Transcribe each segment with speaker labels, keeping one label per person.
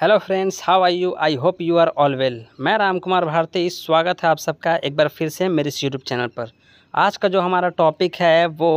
Speaker 1: hello friends how are you I hope you are all well मैं राम कुमार भारती स्वागत है आप सबका एक बार फिर से मेरे इस यूट्यूब चैनल पर आज का जो हमारा टॉपिक है वो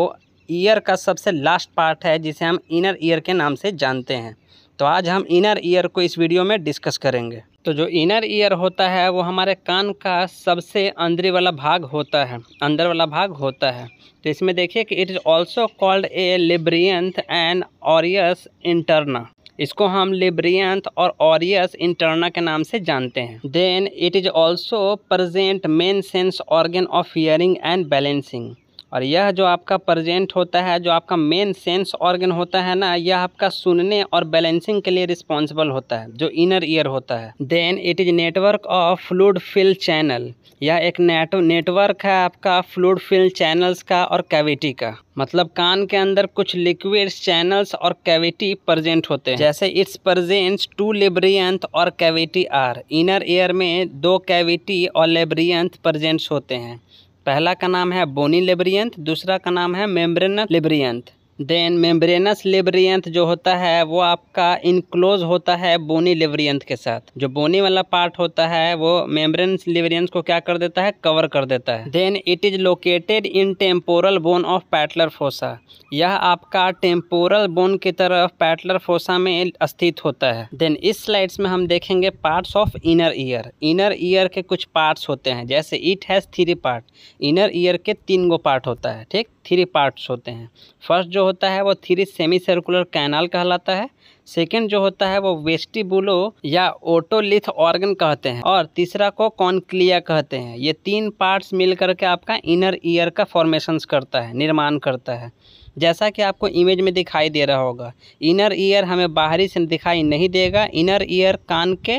Speaker 1: ईयर का सबसे लास्ट पार्ट है जिसे हम इनर ईयर के नाम से जानते हैं तो आज हम इनर ईयर को इस वीडियो में डिस्कस करेंगे तो जो इनर ईयर होता है वो हमारे कान का सबसे अंदर वाला भाग होता है अंदर वाला भाग होता है तो इसमें देखिए कि it is also called a labyrinth and ऑरियस इंटरना इसको हम लेब्रियंथ और ऑरियस इंटरना के नाम से जानते हैं then it is also present main sense organ of hearing and balancing और यह जो आपका प्रजेंट होता है जो आपका मेन सेंस ऑर्गन होता है ना यह आपका सुनने और बैलेंसिंग के लिए रिस्पॉन्सिबल होता है जो इनर ईयर होता है then it is network of fluid fill channel यह एक नेट नेटवर्क है आपका फ्लूड फिल चैनल्स का और कैविटी का मतलब कान के अंदर कुछ लिक्विड चैनल्स और कैविटी प्रजेंट होते हैं जैसे इट्स प्रजेंट टू लेब्रियंथ और कैविटी आर इनर ईयर में दो कैविटी और लेब्रियंथ प्रजेंट्स होते हैं पहला का नाम है बोनी लेब्रियंथ दूसरा का नाम है membrane labyrinth then membranous labyrinth जो होता है वो आपका इनक्लोज होता है बोनी लेबरियंथ के साथ जो बोनी वाला पार्ट होता है वो मेम्ब्रेनस लेबरियंथ को क्या कर देता है कवर कर देता है then it is located in temporal bone of पैटलर फोसा यह आपका टेम्पोरल बोन की तरफ पैटलर फोसा में स्थित होता है देन इस स्लाइड्स में हम देखेंगे parts of inner ear inner ear के कुछ पार्ट्स होते हैं जैसे it has three part inner ear के तीन गो पार्ट होता है ठीक थ्री पार्ट्स होते हैं फर्स्ट जो होता है वो थ्री सेमी सर्कुलर कैनाल कहलाता है सेकेंड जो होता है वो वेस्टिबुलो या ओटोलिथ ऑर्गन कहते हैं और तीसरा को कॉनक्लिया कहते हैं ये तीन पार्ट्स मिल करके आपका इनर ईयर का फॉर्मेशंस करता है निर्माण करता है जैसा कि आपको इमेज में दिखाई दे रहा होगा इनर ईयर हमें बाहरी से दिखाई नहीं देगा इनर ईयर कान के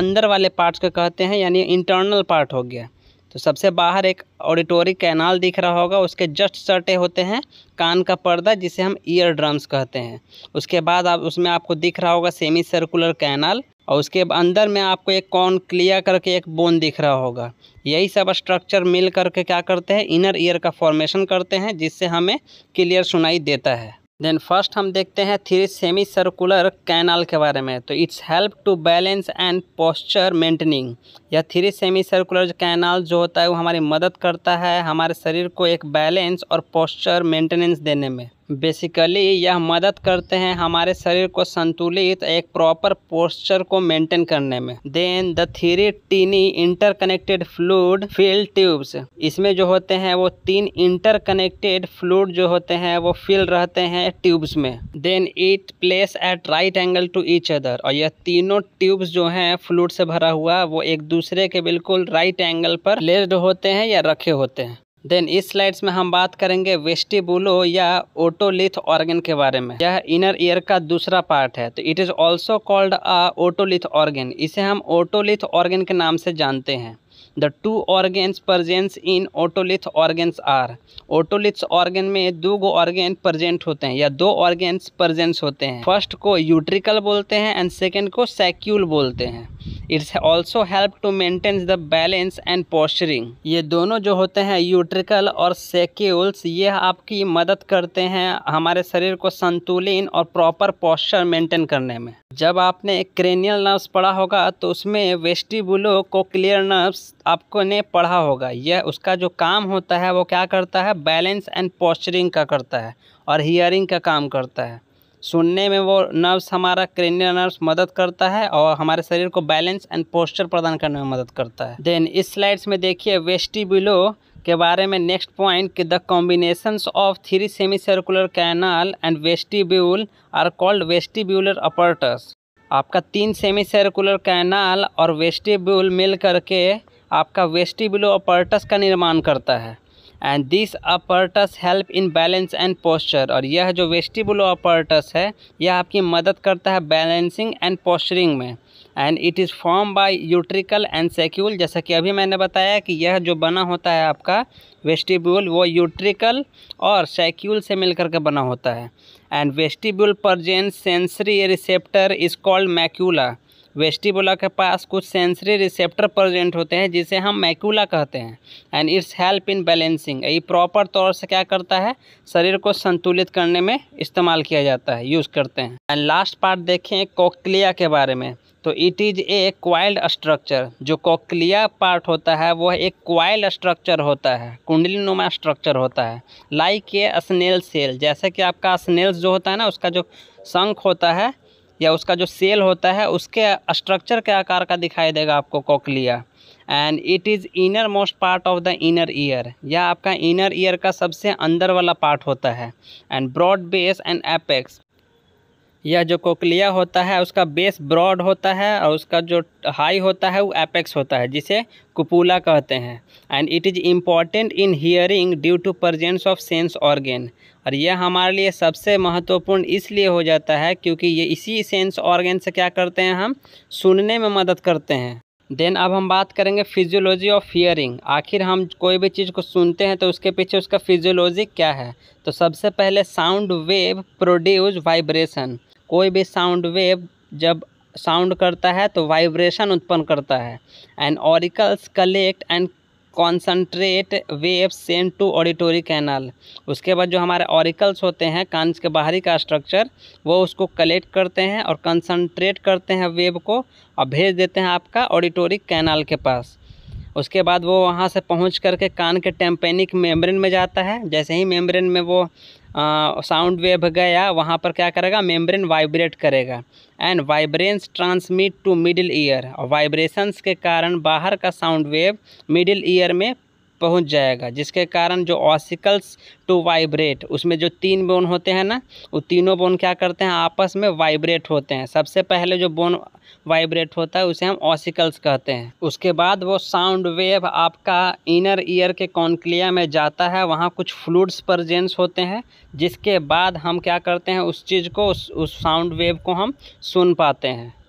Speaker 1: अंदर वाले पार्ट्स को कहते हैं यानी इंटरनल पार्ट हो गया तो सबसे बाहर एक ऑडिटोरी कैनाल दिख रहा होगा उसके जस्ट सटे होते हैं कान का पर्दा जिसे हम ईयर ड्रम्स कहते हैं उसके बाद आप उसमें आपको दिख रहा होगा सेमी सर्कुलर कैनाल और उसके अंदर में आपको एक कॉन क्लियर करके एक बोन दिख रहा होगा यही सब स्ट्रक्चर मिल करके क्या करते हैं इनर ईयर का फॉर्मेशन करते हैं जिससे हमें क्लियर सुनाई देता है देन फर्स्ट हम देखते हैं थ्री सेमी सर्कुलर कैनाल के बारे में तो it's help to balance and posture maintaining यह थ्री सेमी सर्कुलर कैनाल जो होता है वो हमारी मदद करता है हमारे शरीर को एक बैलेंस और पोस्चर मेंटेनेंस देने में बेसिकली यह मदद करते हैं हमारे शरीर को संतुलित एक प्रॉपर पोस्चर को मेंटेन करने में then the three tiny interconnected fluid fill tubes इसमें जो होते हैं वो तीन इंटरकनेक्टेड फ्लूड जो होते हैं वो फिल रहते हैं ट्यूब्स में then it place at right angle to each other और यह तीनों ट्यूब्स जो हैं फ्लूड से भरा हुआ वो एक दूसरे के बिल्कुल राइट एंगल पर लेस्ड होते हैं या रखे होते हैं देन इस स्लाइड्स में हम बात करेंगे वेस्टिबुलो या ओटोलिथ ऑर्गन के बारे में यह इनर ईयर का दूसरा पार्ट है तो it is also called a otolith organ इसे हम ओटोलिथ ऑर्गन के नाम से जानते हैं the two organs presence in otolith organs or otolith organ में दो गो ऑर्गेन प्रजेंट होते हैं या दो ऑर्गेन्स प्रजेंस होते हैं फर्स्ट को यूट्रिकल बोलते हैं एंड सेकेंड को सैक्यूल बोलते हैं it's also help to maintain the balance and posturing ये दोनों जो होते हैं यूट्रिकल और सेक्यूल्स ये आपकी मदद करते हैं हमारे शरीर को संतुलित और प्रॉपर पोस्चर मेंटेन करने में जब आपने क्रेनियल नर्व्स पढ़ा होगा तो उसमें वेस्टिबुलो को क्लियर नर्व्स आपको ने पढ़ा होगा यह उसका जो काम होता है वो क्या करता है बैलेंस एंड पोस्चरिंग का करता है और हियरिंग का काम करता है सुनने में वो नर्व्स हमारा क्रेनियल नर्व्स मदद करता है और हमारे शरीर को बैलेंस एंड पोस्चर प्रदान करने में मदद करता है देन इस स्लाइड्स में देखिए वेस्टिबुलो के बारे में नेक्स्ट पॉइंट कि the combinations of three semicircular canal and vestibule are called vestibular apparatus आपका तीन सेमी सर्कुलर कैनाल और वेस्टिब्यूल मिल करके आपका वेस्टिब्यूलो अपर्टस का निर्माण करता है and this apparatus help in balance and posture और यह जो वेस्टिबुलो अपर्टस है यह आपकी मदद करता है बैलेंसिंग एंड पोस्चरिंग में and it is form by utricle and saccule जैसा कि अभी मैंने बताया कि यह जो बना होता है आपका वेस्टिबुल वो यूट्रिकल और सेक्यूल से मिलकर के बना होता है and vestibule presence sensory receptor is called macula वेस्टिबुला के पास कुछ सेंसरी रिसेप्टर प्रेजेंट होते हैं जिसे हम मैक्यूला कहते हैं and it's help in balancing ये प्रॉपर तौर से क्या करता है शरीर को संतुलित करने में इस्तेमाल किया जाता है यूज़ करते हैं एंड लास्ट पार्ट देखें कोक्लिया के बारे में तो it is a coiled structure जो कोकलिया पार्ट होता है वह एक क्वाइल स्ट्रक्चर होता है कुंडली नुमा स्ट्रक्चर होता है लाइक ए स्नेल सेल जैसे कि आपका स्नेल्स जो होता है ना उसका जो शंख होता है या उसका जो सेल होता है उसके स्ट्रक्चर के आकार का दिखाई देगा आपको cochlea and it is innermost part of the inner ear या आपका इनर ईयर का सबसे अंदर वाला पार्ट होता है and broad base and apex यह जो कोकलिया होता है उसका बेस ब्रॉड होता है और उसका जो हाई होता है वो एपेक्स होता है जिसे कुपूला कहते हैं and it is important in hearing due to presence of sense organ और यह हमारे लिए सबसे महत्वपूर्ण इसलिए हो जाता है क्योंकि ये इसी सेंस ऑर्गेन से क्या करते हैं हम सुनने में मदद करते हैं देन अब हम बात करेंगे फिजियोलॉजी ऑफ हियरिंग आखिर हम कोई भी चीज़ को सुनते हैं तो उसके पीछे उसका फिजियोलॉजी क्या है तो सबसे पहले साउंड वेव प्रोड्यूस वाइब्रेशन कोई भी साउंड वेव जब साउंड करता है तो वाइब्रेशन उत्पन्न करता है and auricles collect and concentrate wave send to auditory canal उसके बाद जो हमारे ऑरिकल्स होते हैं कान के बाहरी का स्ट्रक्चर वो उसको कलेक्ट करते हैं और कंसनट्रेट करते हैं वेव को और भेज देते हैं आपका ऑडिटोरी कैनल के पास उसके बाद वो वहाँ से पहुँच करके कान के टेम्पेनिक मेम्ब्रेन में जाता है जैसे ही मेम्ब्रेन में वो साउंड वेव गया वहाँ पर क्या करेगा मेम्ब्रेन वाइब्रेट करेगा and vibrations transmit to middle ear vibrations के कारण बाहर का साउंड वेव मिडिल ईयर में पहुंच जाएगा जिसके कारण जो ऑसिकल्स टू वाइब्रेट उसमें जो तीन बोन होते हैं ना वो तीनों बोन क्या करते हैं आपस में वाइब्रेट होते हैं सबसे पहले जो बोन वाइब्रेट होता है उसे हम ऑसिकल्स कहते हैं उसके बाद वो साउंड वेव आपका इनर ईयर के कॉन्क्लिया में जाता है वहाँ कुछ फ्लूड्स प्रजेंस होते हैं जिसके बाद हम क्या करते हैं उस चीज़ को उस साउंड वेव को हम सुन पाते हैं